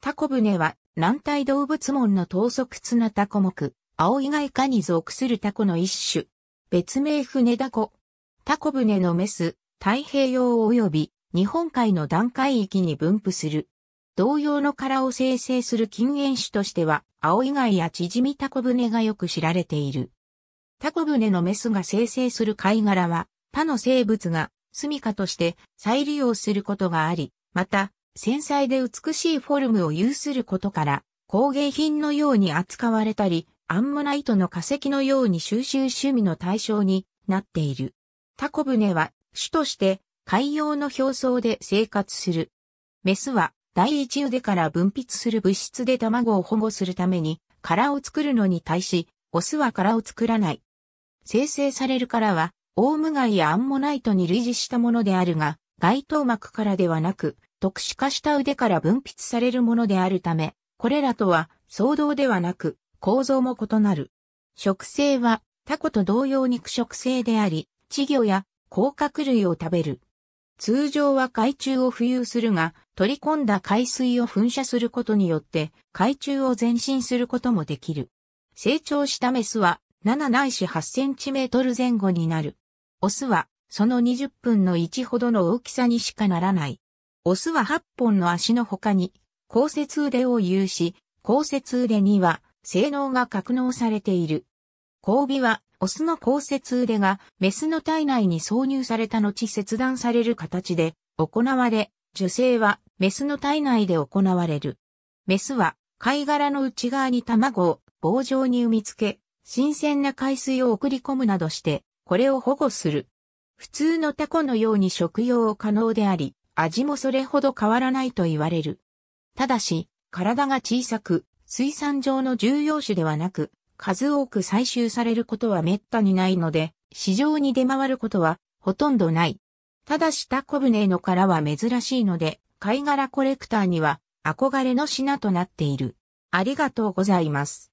タコ舟は南体動物門の等足綱タコ目、青以外科に属するタコの一種。別名船タコ。タコ舟のメス、太平洋及び日本海の段階域に分布する。同様の殻を生成する禁煙種としては、青以外や縮みタコ舟がよく知られている。タコ舟のメスが生成する貝殻は、他の生物が住処として再利用することがあり、また、繊細で美しいフォルムを有することから、工芸品のように扱われたり、アンモナイトの化石のように収集趣味の対象になっている。タコ船は種として海洋の表層で生活する。メスは第一腕から分泌する物質で卵を保護するために殻を作るのに対し、オスは殻を作らない。生成される殻は、オウムガイやアンモナイトに類似したものであるが、外頭膜からではなく、特殊化した腕から分泌されるものであるため、これらとは相動ではなく、構造も異なる。食性は、タコと同様肉食性であり、稚魚や甲殻類を食べる。通常は海中を浮遊するが、取り込んだ海水を噴射することによって、海中を前進することもできる。成長したメスは、7ないし8センチメートル前後になる。オスは、その20分の1ほどの大きさにしかならない。オスは8本の足の他に、交節腕を有し、交節腕には、性能が格納されている。交尾は、オスの交節腕が、メスの体内に挿入された後切断される形で、行われ、受精は、メスの体内で行われる。メスは、貝殻の内側に卵を棒状に産みつけ、新鮮な海水を送り込むなどして、これを保護する。普通のタコのように食用可能であり、味もそれほど変わらないと言われる。ただし、体が小さく、水産上の重要種ではなく、数多く採集されることは滅多にないので、市場に出回ることはほとんどない。ただしタコ船の殻は珍しいので、貝殻コレクターには憧れの品となっている。ありがとうございます。